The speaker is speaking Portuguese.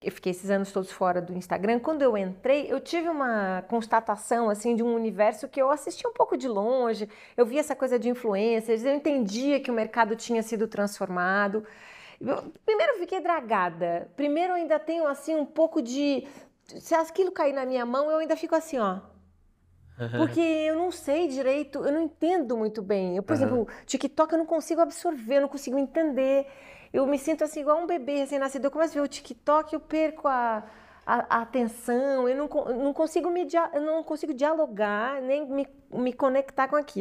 eu fiquei esses anos todos fora do Instagram. Quando eu entrei, eu tive uma constatação assim de um universo que eu assisti um pouco de longe. Eu vi essa coisa de influencers, eu entendia que o mercado tinha sido transformado. Eu, primeiro eu fiquei dragada. Primeiro eu ainda tenho assim um pouco de se aquilo cair na minha mão, eu ainda fico assim, ó. Porque eu não sei direito, eu não entendo muito bem. Eu, por uhum. exemplo, TikTok eu não consigo absorver, eu não consigo entender. Eu me sinto assim igual um bebê recém-nascido. Eu começo a ver o TikTok, eu perco a, a, a atenção, eu não, não consigo me, eu não consigo dialogar, nem me, me conectar com aquilo.